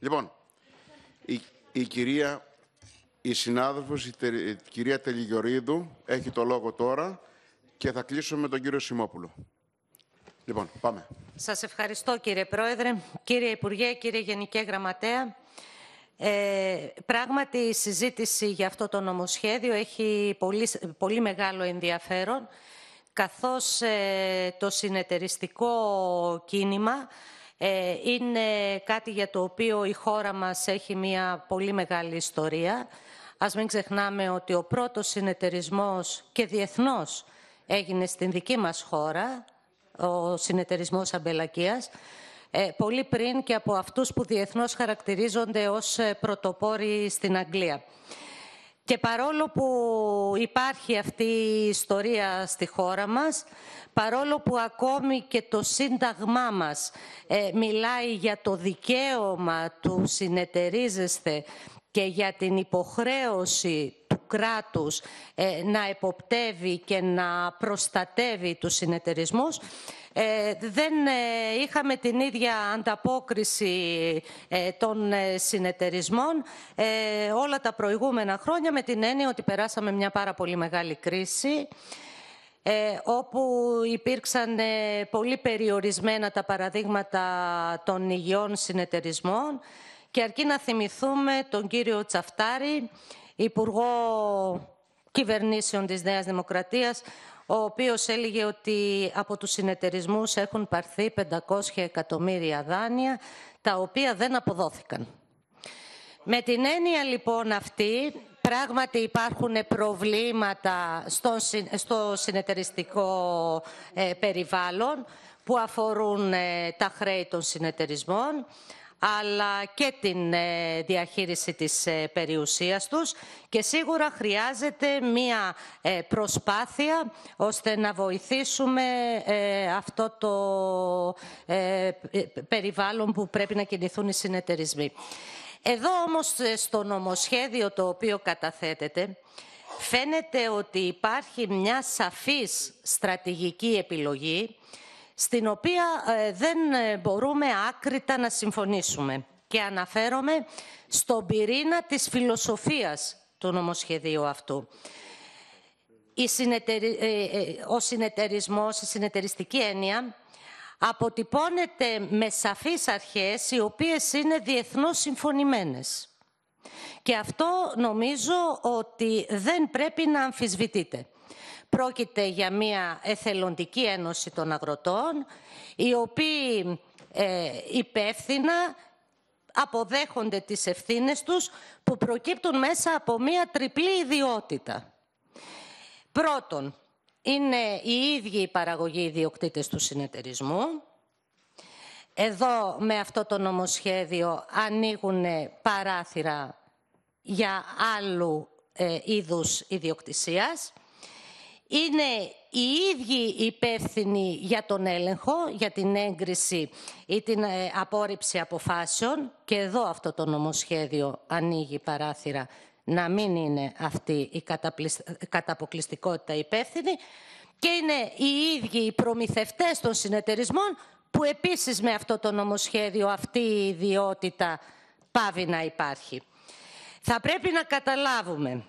Λοιπόν, η, η κυρία, η συνάδελφος, η, κυρία Τελιγιορίδου έχει το λόγο τώρα και θα κλείσουμε με τον κύριο Σιμόπουλο. Λοιπόν, πάμε. Σας ευχαριστώ κύριε Πρόεδρε, κύριε Υπουργέ, κύριε γενική Γραμματέα. Ε, πράγματι η συζήτηση για αυτό το νομοσχέδιο έχει πολύ, πολύ μεγάλο ενδιαφέρον καθώς ε, το συνεταιριστικό κίνημα ε, είναι κάτι για το οποίο η χώρα μας έχει μια πολύ μεγάλη ιστορία. Ας μην ξεχνάμε ότι ο πρώτος συνεταιρισμός και διεθνώς έγινε στην δική μας χώρα, ο συνεταιρισμός Αμπελακίας, ε, πολύ πριν και από αυτούς που διεθνώς χαρακτηρίζονται ως ε, πρωτοπόροι στην Αγγλία. Και παρόλο που υπάρχει αυτή η ιστορία στη χώρα μας, παρόλο που ακόμη και το Σύνταγμά μας ε, μιλάει για το δικαίωμα του συνεταιρίζεσθε και για την υποχρέωση του κράτους ε, να εποπτεύει και να προστατεύει τους συνεταιρισμούς, ε, δεν ε, είχαμε την ίδια ανταπόκριση ε, των συνεταιρισμών όλα τα προηγούμενα χρόνια με την έννοια ότι περάσαμε μια πάρα πολύ μεγάλη κρίση όπου υπήρξαν πολύ περιορισμένα τα παραδείγματα των υγιών συνεταιρισμών και αρκεί να θυμηθούμε τον κύριο Τσαφτάρη, Υπουργό Κυβερνήσεων της Νέας Δημοκρατίας, ο οποίος έλεγε ότι από τους συνεταιρισμούς έχουν πάρθει 500 εκατομμύρια δάνεια, τα οποία δεν αποδόθηκαν. Με την έννοια λοιπόν αυτή, πράγματι υπάρχουν προβλήματα στο, στο συνεταιριστικό ε, περιβάλλον που αφορούν ε, τα χρέη των συνεταιρισμών, αλλά και την ε, διαχείριση της ε, περιουσίας τους και σίγουρα χρειάζεται μία ε, προσπάθεια ώστε να βοηθήσουμε αυτό το περιβάλλον που πρέπει να κινηθούν οι συνεταιρισμοί. Εδώ όμως στο νομοσχέδιο το οποίο καταθέτεται φαίνεται ότι υπάρχει μια σαφής στρατηγική επιλογή στην οποία ε, δεν ε, μπορούμε άκρητα να συμφωνήσουμε. Και αναφέρομαι στον πυρήνα της φιλοσοφίας του νομοσχεδίου αυτού. Η ε, Ο συνεταιρισμός, η συνεταιριστική έννοια αποτυπώνεται με σαφείς αρχές οι οποίες είναι διεθνώς συμφωνημένες. Και αυτό νομίζω ότι δεν πρέπει να αμφισβητείτε. Πρόκειται για μια εθελοντική ένωση των αγροτών, οι οποίοι ε, υπεύθυνα αποδέχονται τις ευθύνες τους που προκύπτουν μέσα από μια τριπλή ιδιότητα. Πρώτον, είναι οι ίδιοι οι παραγωγοί ιδιοκτήτες του συνεταιρισμού. Εδώ με αυτό το νομοσχέδιο ανοίγουν παράθυρα για άλλου ε, είδους ιδιοκτησίας είναι οι ίδιοι υπεύθυνοι για τον έλεγχο, για την έγκριση ή την ε, απόρριψη αποφάσεων. Και εδώ αυτό το νομοσχέδιο ανοίγει παράθυρα να μην είναι αυτή η καταποκλειστικότητα υπεύθυνη. Και είναι οι ίδιοι οι προμηθευτές των συνεταιρισμών που επίσης με αυτό το νομοσχέδιο αυτή η ιδιότητα πάβει να υπάρχει. Θα πρέπει να καταλάβουμε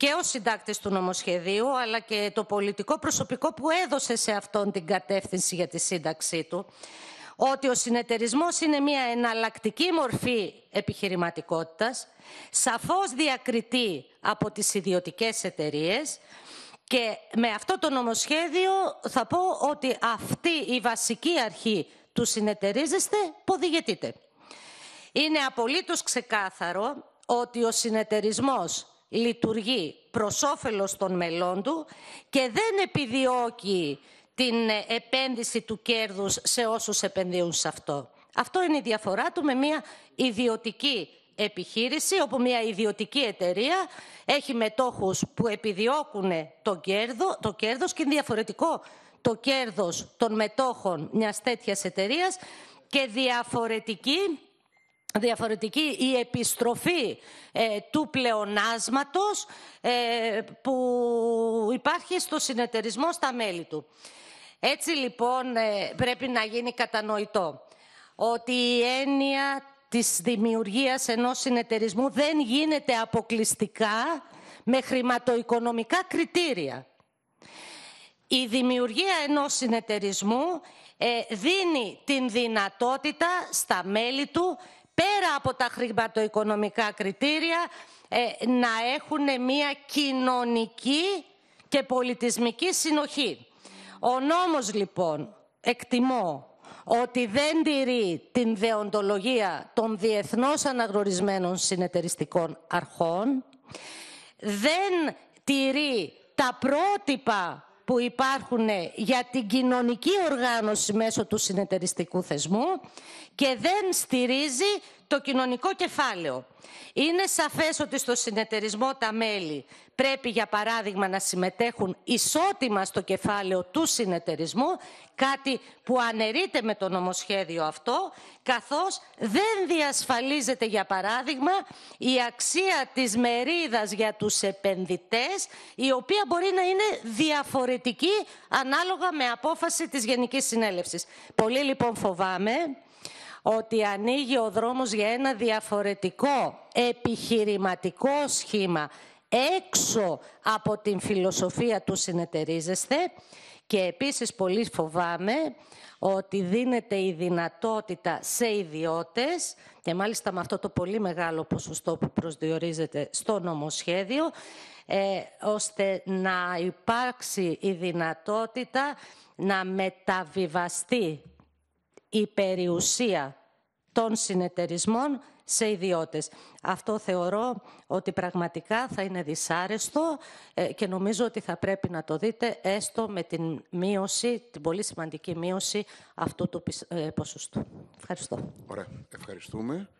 και ο συντάκτης του νομοσχεδίου, αλλά και το πολιτικό προσωπικό που έδωσε σε αυτόν την κατεύθυνση για τη σύνταξή του, ότι ο συνεταιρισμός είναι μια εναλλακτική μορφή επιχειρηματικότητας, σαφώς διακριτή από τις ιδιωτικές εταιρείες και με αυτό το νομοσχέδιο θα πω ότι αυτή η βασική αρχή του συνεταιρίζεστε ποδηγετείτε. Είναι απολύτως ξεκάθαρο ότι ο συνεταιρισμός λειτουργεί προς όφελος των μελών του και δεν επιδιώκει την ε, επένδυση του κέρδους σε όσους επενδύουν σε αυτό. Αυτό είναι η διαφορά του με μια ιδιωτική επιχείρηση, όπου μια ιδιωτική εταιρεία έχει μετόχους που επιδιώκουν το, κέρδο, το κέρδος και είναι διαφορετικό το κέρδος των μετόχων μιας τέτοιας εταιρείας και διαφορετική διαφορετική η επιστροφή ε, του πλεονάσματος ε, που υπάρχει στο συνεταιρισμό στα μέλη του. Έτσι λοιπόν ε, πρέπει να γίνει κατανοητό ότι η έννοια της δημιουργίας ενός συνεταιρισμού δεν γίνεται αποκλειστικά με χρηματοοικονομικά κριτήρια. Η δημιουργία ενός συνεταιρισμού δίνει την δυνατότητα στα μέλη του πέρα από τα χρηματοοικονομικά κριτήρια ε, να έχουν μια κοινωνική και πολιτισμική συνοχή. Ο νόμος λοιπόν εκτιμώ ότι δεν τηρεί την δεοντολογία των διεθνώς αναγνωρισμένων συνεταιριστικών αρχών, δεν τηρεί τα πρότυπα που υπάρχουν για την κοινωνική οργάνωση μέσω του συνεταιριστικού θεσμού και δεν στηρίζει το κοινωνικό κεφάλαιο. Είναι σαφές ότι στο συνεταιρισμό τα μέλη πρέπει, για παράδειγμα, να συμμετέχουν ισότιμα στο κεφάλαιο του συνεταιρισμού, κάτι που αναιρείται με το νομοσχέδιο αυτό, καθώς δεν διασφαλίζεται, για παράδειγμα, η αξία της μερίδας για τους επενδυτές, η οποία μπορεί να είναι διαφορετική ανάλογα με απόφαση της Γενικής Συνέλευσης. Πολύ λοιπόν φοβάμαι ότι ανοίγει ο δρόμος για ένα διαφορετικό επιχειρηματικό σχήμα έξω από την φιλοσοφία του συνεταιρίζεστε και επίσης πολύ φοβάμαι ότι δίνεται η δυνατότητα σε ιδιώτες και μάλιστα με αυτό το πολύ μεγάλο ποσοστό που προσδιορίζεται στο νομοσχέδιο ε, ώστε να υπάρξει η δυνατότητα να μεταβιβαστεί η περιουσία των συνεταιρισμών σε ιδιώτες. Αυτό θεωρώ ότι πραγματικά θα είναι δυσάρεστο ε, και νομίζω ότι θα πρέπει να το δείτε έστω με την μείωση, την πολύ σημαντική μείωση αυτού του ε, ποσοστού. Ευχαριστώ. Ωραία. Ευχαριστούμε.